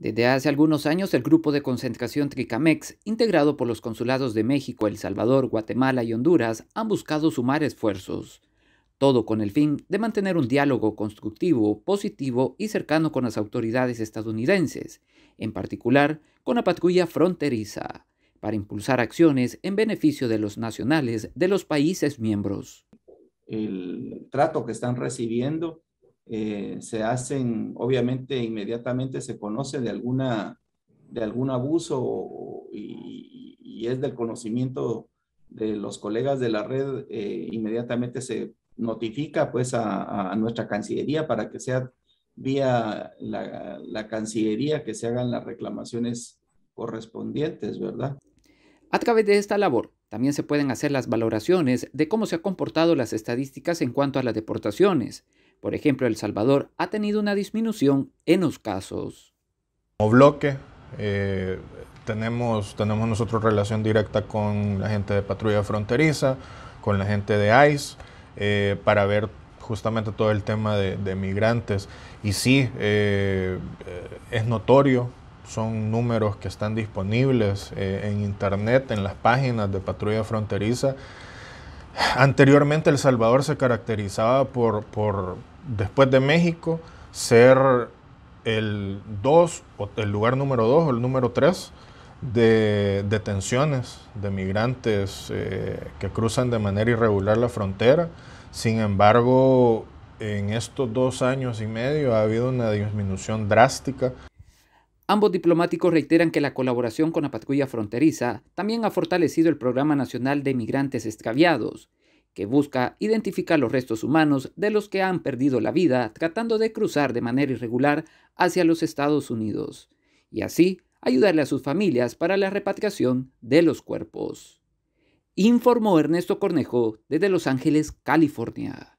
Desde hace algunos años, el grupo de concentración Tricamex, integrado por los consulados de México, El Salvador, Guatemala y Honduras, han buscado sumar esfuerzos, todo con el fin de mantener un diálogo constructivo, positivo y cercano con las autoridades estadounidenses, en particular con la patrulla fronteriza, para impulsar acciones en beneficio de los nacionales de los países miembros. El trato que están recibiendo eh, se hacen, obviamente inmediatamente se conoce de, alguna, de algún abuso y, es del conocimiento de los colegas de la red, eh, inmediatamente se notifica pues a, nuestra Cancillería para que sea vía la, la Cancillería que se hagan las reclamaciones correspondientes, ¿verdad? A través de esta labor, también se pueden hacer las valoraciones de cómo se han comportado las estadísticas en cuanto a las deportaciones, por ejemplo, El Salvador ha tenido una disminución en los casos. Como bloque, eh, tenemos, tenemos nosotros relación directa con la gente de patrulla fronteriza, con la gente de ICE, eh, para ver justamente todo el tema de, migrantes. Y sí, eh, es notorio, son números que están disponibles en Internet, en las páginas de patrulla fronteriza. Anteriormente El Salvador se caracterizaba por, por, después de México, ser el el lugar número dos o el número tres de detenciones de migrantes eh, que cruzan de manera irregular la frontera. Sin embargo, en estos dos años y medio ha habido una disminución drástica. Ambos diplomáticos reiteran que la colaboración con la patrulla fronteriza también ha fortalecido el Programa Nacional de Migrantes Extraviados, que busca identificar los restos humanos de los que han perdido la vida tratando de cruzar de manera irregular hacia los Estados Unidos, y así ayudarle a sus familias para la repatriación de los cuerpos. Informó Ernesto Cornejo desde Los Ángeles, California.